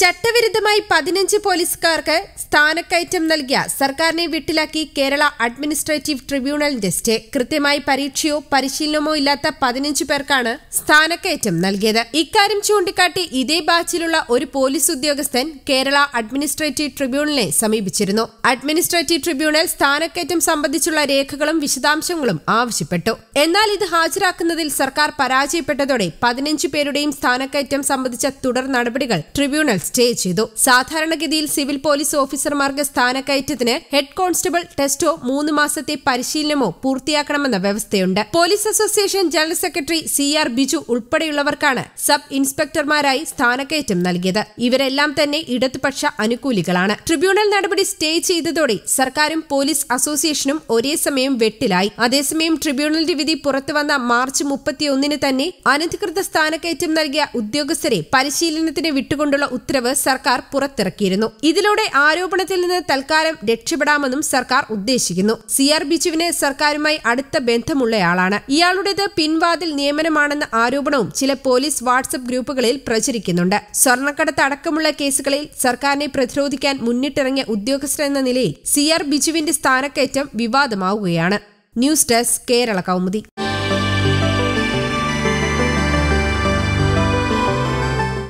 ചട്ടവിരുദ്ധമായി പതിനഞ്ച് പോലീസുകാർക്ക് സ്ഥാനക്കയറ്റം നൽകിയ സർക്കാരിനെ വിട്ടിലാക്കി കേരള അഡ്മിനിസ്ട്രേറ്റീവ് ട്രിബ്യൂണലിന്റെ സ്റ്റേ കൃത്യമായി പരീക്ഷയോ പരിശീലനമോ ഇല്ലാത്ത പതിനഞ്ച് പേർക്കാണ് സ്ഥാനക്കയറ്റം നൽകിയത് ഇക്കാര്യം ചൂണ്ടിക്കാട്ടി ഇതേ ബാച്ചിലുള്ള ഒരു പോലീസ് ഉദ്യോഗസ്ഥൻ കേരള അഡ്മിനിസ്ട്രേറ്റീവ് ട്രിബ്യൂണലിനെ സമീപിച്ചിരുന്നു അഡ്മിനിസ്ട്രേറ്റീവ് ട്രിബ്യൂണൽ സ്ഥാനക്കയറ്റം സംബന്ധിച്ചുള്ള രേഖകളും വിശദാംശങ്ങളും ആവശ്യപ്പെട്ടു എന്നാൽ ഇത് ഹാജരാക്കുന്നതിൽ സർക്കാർ പരാജയപ്പെട്ടതോടെ പതിനഞ്ച് പേരുടെയും സ്ഥാനക്കയറ്റം സംബന്ധിച്ച തുടർ നടപടികൾ ട്രിബ്യൂണൽ സ്റ്റേ ചെയ്തു സാധാരണഗതിയിൽ സിവിൽ പോലീസ് ഓഫീസർമാർക്ക് സ്ഥാനക്കയറ്റത്തിന് ഹെഡ് കോൺസ്റ്റബിൾ ടെസ്റ്റോ മൂന്ന് മാസത്തെ പരിശീലനമോ പൂർത്തിയാക്കണമെന്ന വ്യവസ്ഥയുണ്ട് police association general secretary C R Biju ഉൾപ്പെടെയുള്ളവർക്കാണ് സബ് ഇൻസ്പെക്ടർമാരായി സ്ഥാനക്കയറ്റം നൽകിയത് ഇവരെല്ലാം തന്നെ ഇടതുപക്ഷ അനുകൂലികളാണ് ട്രിബ്യൂണൽ നടപടി സ്റ്റേ ചെയ്തതോടെ സർക്കാരും പോലീസ് അസോസിയേഷനും ഒരേ സമയം വെട്ടിലായി അതേസമയം ട്രിബ്യൂണലിന്റെ വിധി പുറത്തുവന്ന മാർച്ച് മുപ്പത്തിയൊന്നിന് തന്നെ അനധികൃത സ്ഥാനക്കയറ്റം നൽകിയ ഉദ്യോഗസ്ഥരെ പരിശീലനത്തിന് വിട്ടുകൊണ്ടുള്ള ഉത്തരവ് ഉത്തരവ് സർക്കാർ പുറത്തിറക്കിയിരുന്നു ഇതിലൂടെ ആരോപണത്തിൽ നിന്ന് തൽക്കാലം രക്ഷപ്പെടാമെന്നും സർക്കാർ ഉദ്ദേശിക്കുന്നു സി ആർ ബിച്ചുവിന് സർക്കാരുമായി അടുത്ത ബന്ധമുള്ളയാളാണ് ഇയാളുടേത് പിൻവാതിൽ നിയമനമാണെന്ന ആരോപണവും ചില പോലീസ് വാട്സപ്പ് ഗ്രൂപ്പുകളിൽ പ്രചരിക്കുന്നുണ്ട് സ്വർണ്ണക്കടത്ത് അടക്കമുള്ള കേസുകളിൽ സർക്കാരിനെ പ്രതിരോധിക്കാൻ മുന്നിട്ടിറങ്ങിയ ഉദ്യോഗസ്ഥരെന്ന നിലയിൽ സി ആർ ബിജുവിന്റെ സ്ഥാനക്കയറ്റം വിവാദമാവുകയാണ് ന്യൂസ് ഡെസ്ക് കേരള കൗമുദി